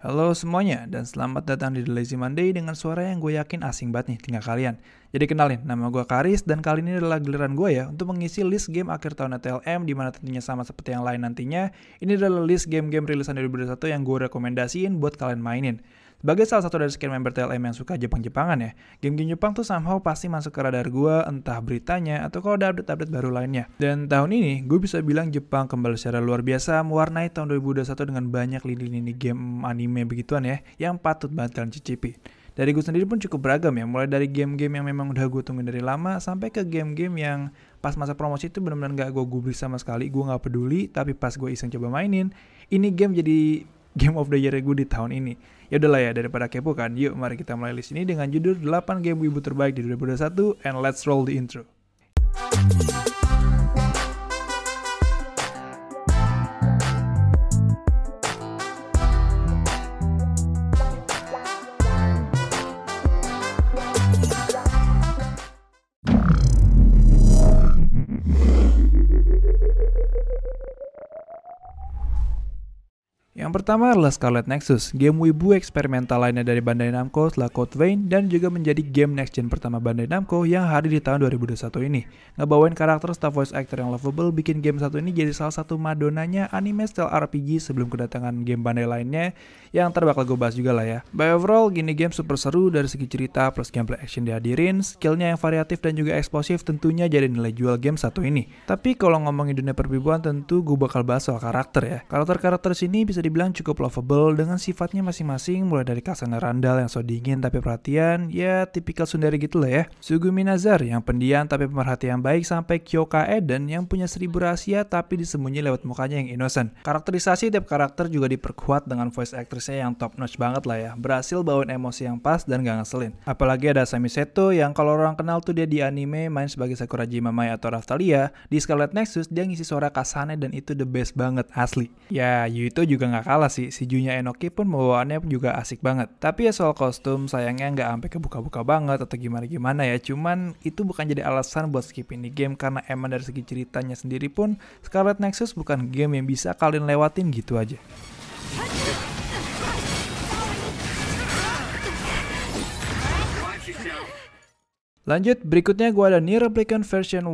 Halo semuanya, dan selamat datang di The Lazy Monday dengan suara yang gue yakin asing banget nih tinggal kalian. Jadi kenalin, nama gue Karis, dan kali ini adalah giliran gue ya untuk mengisi list game akhir tahun TLM, mana tentunya sama seperti yang lain nantinya, ini adalah list game-game rilisan 2021 yang gue rekomendasiin buat kalian mainin. Sebagai salah satu dari sekian member TLM yang suka Jepang-Jepangan ya, game-game Jepang tuh somehow pasti masuk ke radar gue, entah beritanya atau kalau ada update-update baru lainnya. Dan tahun ini, gue bisa bilang Jepang kembali secara luar biasa mewarnai tahun 2021 dengan banyak lini-lini game anime begituan ya, yang patut banget kalian cicipi. Dari gue sendiri pun cukup beragam ya, mulai dari game-game yang memang udah gue tungguin dari lama, sampai ke game-game yang pas masa promosi itu bener benar gak gue gubris sama sekali, gue gak peduli, tapi pas gue iseng coba mainin, ini game jadi game of the year gue di tahun ini. Ya udahlah ya daripada kepo kan, yuk mari kita mulai list ini dengan judul 8 game ibu terbaik di 2021 and let's roll the intro. Yang pertama adalah Scarlet Nexus, game wibu eksperimental lainnya dari Bandai Namco setelah Code Vein dan juga menjadi game next gen pertama Bandai Namco yang hadir di tahun 2021 ini. Ngebawain karakter staff voice actor yang lovable bikin game satu ini jadi salah satu madonanya anime style RPG sebelum kedatangan game Bandai lainnya yang terbakal gue bahas juga lah ya. By overall, gini game super seru dari segi cerita plus gameplay action dihadirin, skillnya yang variatif dan juga eksplosif tentunya jadi nilai jual game satu ini. Tapi kalau ngomongin dunia perbibuan tentu gue bakal bahas soal karakter ya. Karakter-karakter sini bisa dibilang dibilang cukup lovable dengan sifatnya masing-masing mulai dari Kasana Randall yang so dingin tapi perhatian, ya tipikal sundari gitu lah ya. Sugumi Nazar yang pendiam tapi pemerhatian baik sampai Kyoka Eden yang punya seribu rahasia tapi disembunyi lewat mukanya yang innocent. Karakterisasi tiap karakter juga diperkuat dengan voice actressnya yang top notch banget lah ya. Berhasil bawain emosi yang pas dan gak ngeselin. Apalagi ada Sami Seto yang kalau orang kenal tuh dia di anime main sebagai Jima Mai atau Raftalia, di Scarlet Nexus dia ngisi suara Kasane dan itu the best banget asli. Ya, Yuito juga gak kalah sih, si Junya Enoki pun membawaannya juga asik banget. Tapi ya soal kostum, sayangnya nggak sampai kebuka-buka banget atau gimana-gimana ya. Cuman itu bukan jadi alasan buat skip ini game karena emang dari segi ceritanya sendiri pun Scarlet Nexus bukan game yang bisa kalian lewatin gitu aja. Lanjut, berikutnya gue ada Nier Replicant version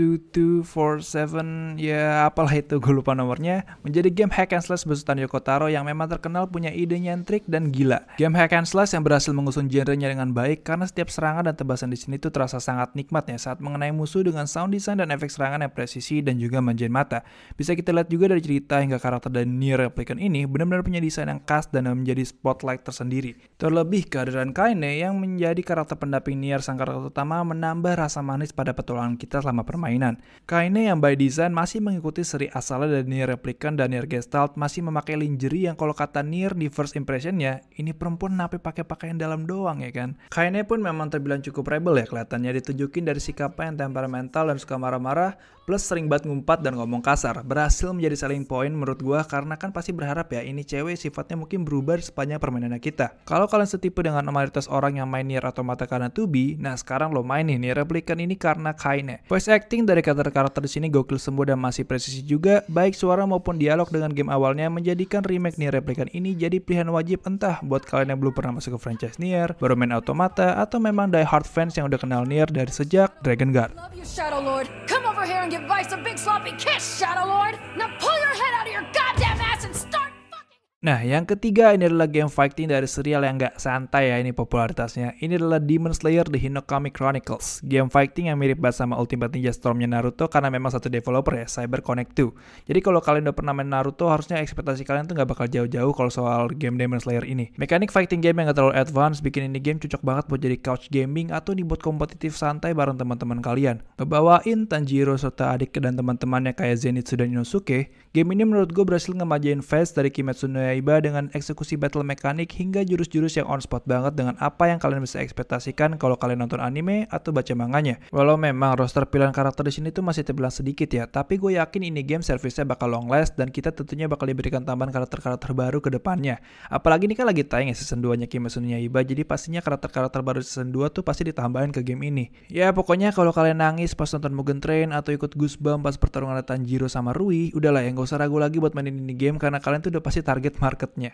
2247 ya apalah itu gue lupa nomornya menjadi game hack and slash besutan Yoko Taro yang memang terkenal punya ide nyentrik dan gila. Game hack and slash yang berhasil mengusung genre nya dengan baik karena setiap serangan dan tebasan di sini tuh terasa sangat nikmat ya saat mengenai musuh dengan sound design dan efek serangan yang presisi dan juga manjain mata. Bisa kita lihat juga dari cerita hingga karakter dan near Replicant ini benar-benar punya desain yang khas dan menjadi spotlight tersendiri. Terlebih kehadiran Kaine yang menjadi karakter pendamping Nier sang karakter utama menambah rasa manis pada petualangan kita selama permainan permainan. Kaine yang by design masih mengikuti seri asalnya dari Nier Replicant dan Nier Gestalt masih memakai lingerie yang kalau kata Nier di first impressionnya, ini perempuan nape pakai pakaian dalam doang ya kan. Kaine pun memang terbilang cukup rebel ya kelihatannya ditunjukin dari sikapnya yang temperamental dan suka marah-marah, plus sering banget ngumpat dan ngomong kasar. Berhasil menjadi selling point menurut gua karena kan pasti berharap ya ini cewek sifatnya mungkin berubah sepanjang permainannya kita. Kalau kalian setipe dengan mayoritas orang yang main Nier atau mata kanan 2B, nah sekarang lo main nih Nier Replicant ini karena Kaine. Voice Act acting dari karakter-karakter di sini gokil semua dan masih presisi juga, baik suara maupun dialog dengan game awalnya menjadikan remake Nier Replicant ini jadi pilihan wajib entah buat kalian yang belum pernah masuk ke franchise Nier, baru main Automata, atau memang die hard fans yang udah kenal Nier dari sejak Dragon Guard. Come over here and give Vice a big sloppy kiss, Shadow Lord! Now pull your head out of your goddamn ass and Nah, yang ketiga ini adalah game fighting dari serial yang nggak santai ya ini popularitasnya. Ini adalah Demon Slayer The Hinokami Chronicles. Game fighting yang mirip banget sama Ultimate Ninja Stormnya Naruto karena memang satu developer ya, Cyber Connect 2. Jadi kalau kalian udah pernah main Naruto, harusnya ekspektasi kalian tuh nggak bakal jauh-jauh kalau soal game Demon Slayer ini. Mekanik fighting game yang nggak terlalu advance, bikin ini game cocok banget buat jadi couch gaming atau dibuat kompetitif santai bareng teman-teman kalian. Kebawain Tanjiro serta adik dan teman-temannya kayak Zenitsu dan Inosuke, game ini menurut gue berhasil ngemajain fans dari Kimetsu no Kaiba dengan eksekusi battle mekanik hingga jurus-jurus yang on spot banget dengan apa yang kalian bisa ekspektasikan kalau kalian nonton anime atau baca manganya. Walau memang roster pilihan karakter di sini tuh masih terbilang sedikit ya, tapi gue yakin ini game servisnya bakal long last dan kita tentunya bakal diberikan tambahan karakter-karakter baru ke depannya. Apalagi ini kan lagi tayang ya season 2-nya Kimetsu no Yaiba, jadi pastinya karakter-karakter baru season 2 tuh pasti ditambahin ke game ini. Ya pokoknya kalau kalian nangis pas nonton Mugen Train atau ikut Goosebumps pas pertarungan Tanjiro sama Rui, udahlah yang gak usah ragu lagi buat mainin ini game karena kalian tuh udah pasti target marketnya.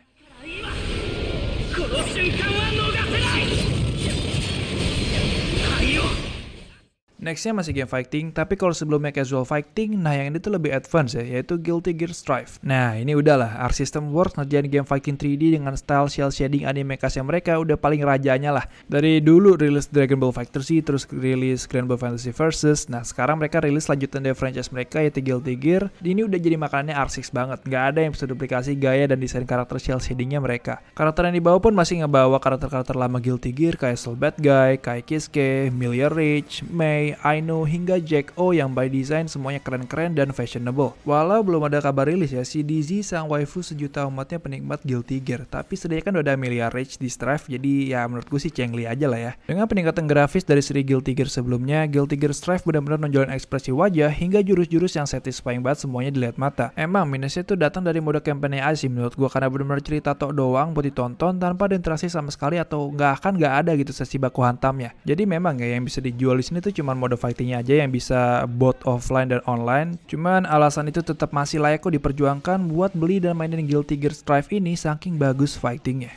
Nextnya masih game fighting, tapi kalau sebelumnya casual fighting, nah yang ini tuh lebih advance ya, yaitu Guilty Gear Strive. Nah ini udahlah, Arc System Works ngerjain game fighting 3D dengan style shell shading anime khasnya mereka udah paling rajanya lah. Dari dulu rilis Dragon Ball Fighter Z, terus rilis Grand Ball Fantasy Versus, nah sekarang mereka rilis lanjutan dari franchise mereka yaitu Guilty Gear. Ini udah jadi makanannya R6 banget, nggak ada yang bisa duplikasi gaya dan desain karakter shell shadingnya mereka. Karakter yang dibawa pun masih ngebawa karakter-karakter lama Guilty Gear kayak Soul Bad Guy, kayak Kisuke, Milia Rich, Mei, I know hingga Jack O yang by design semuanya keren-keren dan fashionable. Walau belum ada kabar rilis ya, si DZ sang waifu sejuta umatnya penikmat Guilty Gear, tapi sediakan kan udah ada Amelia di Strive, jadi ya menurut gue sih cengli aja lah ya. Dengan peningkatan grafis dari seri Guilty Gear sebelumnya, Guilty Gear Strive benar-benar nonjolin ekspresi wajah hingga jurus-jurus yang satisfying banget semuanya dilihat mata. Emang minusnya itu datang dari mode kampanye aja sih menurut gue karena benar-benar cerita tok doang buat ditonton tanpa ada interaksi sama sekali atau nggak akan nggak ada gitu sesi baku hantamnya. Jadi memang ya yang bisa dijual di sini tuh cuma mode fightingnya aja yang bisa both offline dan online. Cuman alasan itu tetap masih layak kok diperjuangkan buat beli dan mainin Guilty Gear Strive ini saking bagus fightingnya.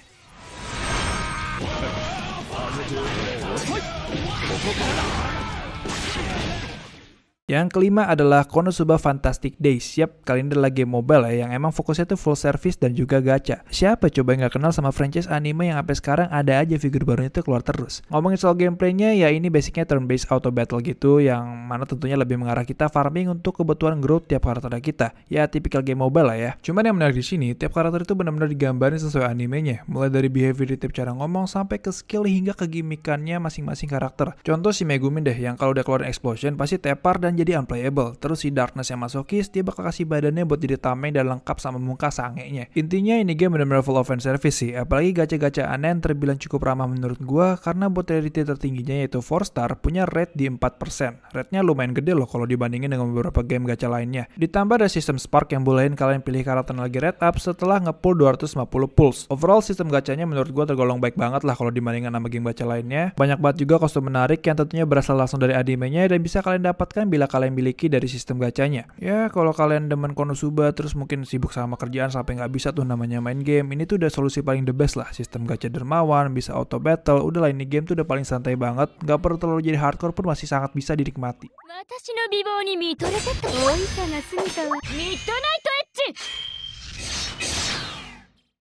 Yang kelima adalah Konosuba Fantastic Days. Siap, kali ini adalah game mobile ya, yang emang fokusnya tuh full service dan juga gacha. Siapa coba yang gak kenal sama franchise anime yang sampai sekarang ada aja figur barunya tuh keluar terus. Ngomongin soal gameplaynya, ya ini basicnya turn-based auto battle gitu, yang mana tentunya lebih mengarah kita farming untuk kebutuhan growth tiap karakter kita. Ya, tipikal game mobile lah ya. Cuman yang menarik di sini, tiap karakter itu benar-benar digambarin sesuai animenya. Mulai dari behavior tiap cara ngomong, sampai ke skill hingga ke gimmickannya masing-masing karakter. Contoh si Megumin deh, yang kalau udah keluar explosion, pasti tepar dan jadi unplayable. Terus si Darkness yang masokis, dia bakal kasih badannya buat jadi tameng dan lengkap sama muka sangenya. Intinya ini game benar-benar full offense service sih, apalagi gacha gacha yang terbilang cukup ramah menurut gua karena buat rarity tertingginya yaitu 4 star punya rate di 4%. Rate-nya lumayan gede loh kalau dibandingin dengan beberapa game gacha lainnya. Ditambah ada sistem spark yang bolehin kalian pilih karakter lagi rate up setelah ngepull 250 pulse. Overall sistem gacanya menurut gua tergolong baik banget lah kalau dibandingkan sama game gacha lainnya. Banyak banget juga kostum menarik yang tentunya berasal langsung dari animenya dan bisa kalian dapatkan bila kalian miliki dari sistem gacanya. Ya, kalau kalian demen konosuba terus mungkin sibuk sama kerjaan sampai nggak bisa tuh namanya main game, ini tuh udah solusi paling the best lah. Sistem gacha dermawan, bisa auto battle, udah lah ini game tuh udah paling santai banget, nggak perlu terlalu jadi hardcore pun masih sangat bisa dinikmati.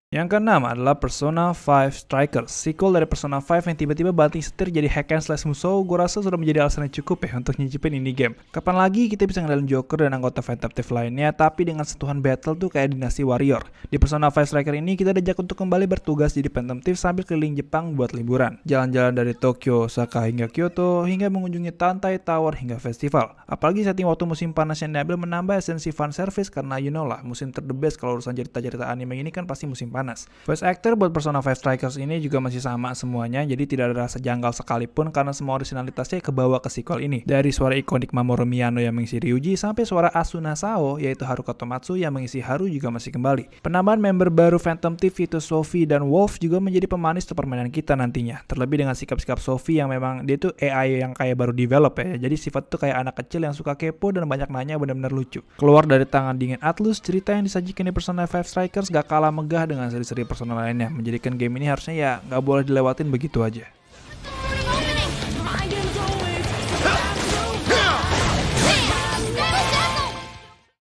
Yang keenam adalah Persona 5 Striker, sequel dari Persona 5 yang tiba-tiba banting setir jadi hack and slash musuh, gue rasa sudah menjadi alasan yang cukup ya untuk nyicipin ini game. Kapan lagi kita bisa ngadalin Joker dan anggota Fantastic lainnya, tapi dengan sentuhan battle tuh kayak dinasti warrior. Di Persona 5 Striker ini kita diajak untuk kembali bertugas jadi Phantom Thief sambil keliling Jepang buat liburan. Jalan-jalan dari Tokyo, Osaka hingga Kyoto, hingga mengunjungi Tantai Tower hingga festival. Apalagi setting waktu musim panas yang diambil menambah esensi fan service karena you know lah, musim terdebes kalau urusan cerita-cerita anime ini kan pasti musim panas panas. Voice actor buat Persona 5 Strikers ini juga masih sama semuanya, jadi tidak ada rasa janggal sekalipun karena semua originalitasnya kebawa ke sequel ini. Dari suara ikonik Mamoru Miyano yang mengisi Ryuji sampai suara Asuna Sao yaitu Haruka Tomatsu yang mengisi Haru juga masih kembali. Penambahan member baru Phantom Thief itu Sophie dan Wolf juga menjadi pemanis permainan kita nantinya. Terlebih dengan sikap-sikap Sophie yang memang dia itu AI yang kayak baru develop ya. Jadi sifat tuh kayak anak kecil yang suka kepo dan banyak nanya benar-benar lucu. Keluar dari tangan dingin Atlus, cerita yang disajikan di Persona 5 Strikers gak kalah megah dengan dengan seri-seri personal lainnya menjadikan game ini harusnya ya nggak boleh dilewatin begitu aja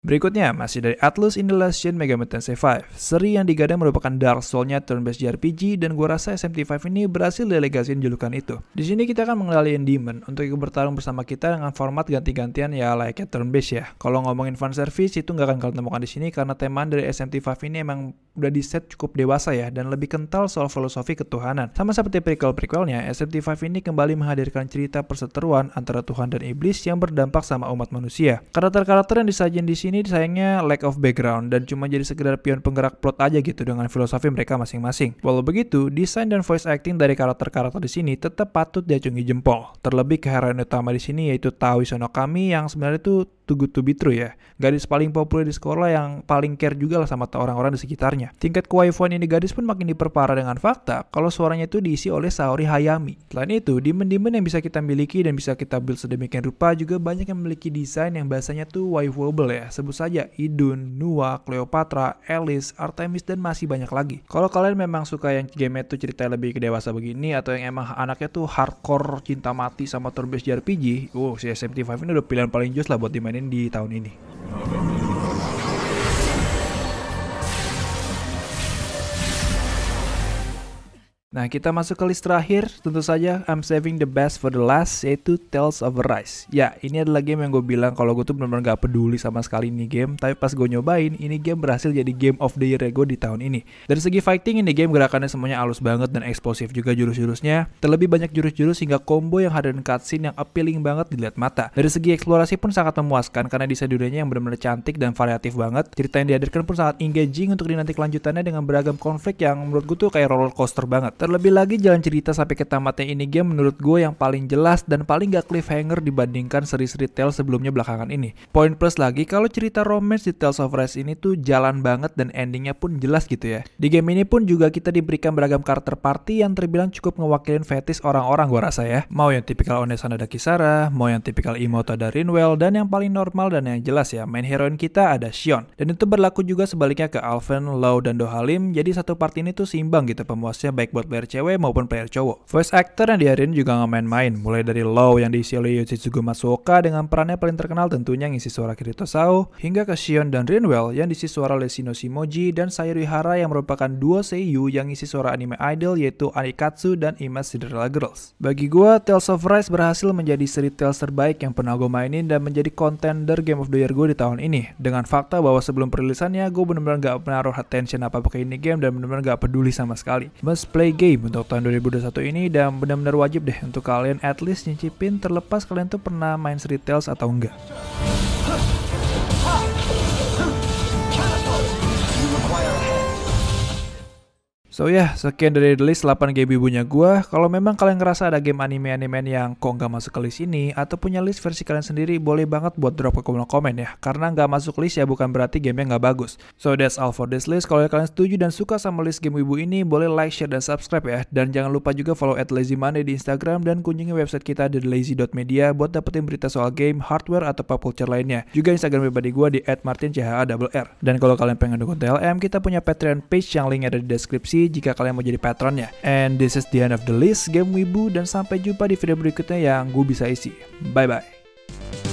Berikutnya, masih dari Atlus in the Last Gen Mega Man Tensei 5. Seri yang digadang merupakan Dark Soul-nya turn-based JRPG dan gua rasa SMT5 ini berhasil delegasiin julukan itu. Di sini kita akan mengenali Demon untuk ikut bertarung bersama kita dengan format ganti-gantian ya layaknya turn-based ya. Kalau ngomongin fan service itu nggak akan kalian temukan di sini karena tema dari SMT5 ini emang udah di set cukup dewasa ya dan lebih kental soal filosofi ketuhanan. Sama seperti prequel-prequelnya, SMT5 ini kembali menghadirkan cerita perseteruan antara Tuhan dan Iblis yang berdampak sama umat manusia. Karakter-karakter yang disajin di sini ini sayangnya lack of background dan cuma jadi sekedar pion penggerak plot aja gitu dengan filosofi mereka masing-masing. Walau begitu, desain dan voice acting dari karakter-karakter di sini tetap patut diacungi jempol. Terlebih keheran utama di sini yaitu Tawi Sonokami yang sebenarnya itu too good to be true ya. Gadis paling populer di sekolah yang paling care juga lah sama orang-orang di sekitarnya. Tingkat kewaifuan ini gadis pun makin diperparah dengan fakta kalau suaranya itu diisi oleh Saori Hayami. Selain itu, demon-demon yang bisa kita miliki dan bisa kita build sedemikian rupa juga banyak yang memiliki desain yang bahasanya tuh waifuable ya. Sebut saja Idun, Nua, Cleopatra, Alice, Artemis, dan masih banyak lagi. Kalau kalian memang suka yang game itu cerita lebih ke dewasa begini atau yang emang anaknya tuh hardcore cinta mati sama turn JRPG, uh si SMT5 ini udah pilihan paling jos lah buat dimainin dimainin di tahun ini. Nah, kita masuk ke list terakhir. Tentu saja, I'm saving the best for the last, yaitu Tales of Arise. Ya, ini adalah game yang gue bilang kalau gue tuh bener-bener gak peduli sama sekali ini game. Tapi pas gue nyobain, ini game berhasil jadi game of the year ya gue di tahun ini. Dari segi fighting, ini game gerakannya semuanya halus banget dan eksplosif juga jurus-jurusnya. Terlebih banyak jurus-jurus hingga combo yang ada dan cutscene yang appealing banget dilihat mata. Dari segi eksplorasi pun sangat memuaskan karena desain dunianya yang bener-bener cantik dan variatif banget. Cerita yang dihadirkan pun sangat engaging untuk dinanti kelanjutannya dengan beragam konflik yang menurut gue tuh kayak roller coaster banget Terlebih lagi jalan cerita sampai ke tamatnya ini game menurut gue yang paling jelas dan paling gak cliffhanger dibandingkan seri seri Tales sebelumnya belakangan ini. Poin plus lagi kalau cerita romance di Tales of Rise ini tuh jalan banget dan endingnya pun jelas gitu ya. Di game ini pun juga kita diberikan beragam karakter party yang terbilang cukup ngewakilin fetish orang-orang gue rasa ya. Mau yang tipikal Onesan ada Kisara, mau yang tipikal Imoto ada Rinwell, dan yang paling normal dan yang jelas ya, main heroin kita ada Shion. Dan itu berlaku juga sebaliknya ke Alvin, Lau, dan Dohalim, jadi satu part ini tuh seimbang gitu pemuasnya baik buat player cewek maupun player cowok. Voice actor yang diarin juga nggak main-main, mulai dari Low yang diisi oleh Yoshitsugu Matsuoka dengan perannya paling terkenal tentunya ngisi suara Kirito Sao, hingga ke Shion dan Rinwell yang diisi suara oleh Shino Shimoji dan Sayuri Hara yang merupakan duo seiyuu yang ngisi suara anime idol yaitu Anikatsu dan Ima Cinderella Girls. Bagi gua, Tales of Rise berhasil menjadi seri Tales terbaik yang pernah gue mainin dan menjadi contender Game of the Year gue di tahun ini. Dengan fakta bahwa sebelum perilisannya, gue bener-bener gak menaruh attention apa-apa ke ini game dan bener-bener gak peduli sama sekali. Must play game game untuk tahun 2021 ini dan benar-benar wajib deh untuk kalian at least nyicipin terlepas kalian tuh pernah main Street Tales atau enggak. So ya, yeah, sekian dari list 8 game ibunya gue. Kalau memang kalian ngerasa ada game anime-anime yang kok nggak masuk ke list ini, atau punya list versi kalian sendiri, boleh banget buat drop ke kolom komen ya. Karena nggak masuk list ya bukan berarti game gamenya nggak bagus. So that's all for this list. Kalau kalian setuju dan suka sama list game ibu ini, boleh like, share, dan subscribe ya. Dan jangan lupa juga follow at Lazy di Instagram dan kunjungi website kita di lazy.media buat dapetin berita soal game, hardware, atau pop culture lainnya. Juga Instagram pribadi gue di @martinchhaWR. Dan kalau kalian pengen dukung TLM, kita punya Patreon page yang link ada di deskripsi jika kalian mau jadi patron ya. And this is the end of the list Game Wibu dan sampai jumpa di video berikutnya yang gue bisa isi. Bye-bye.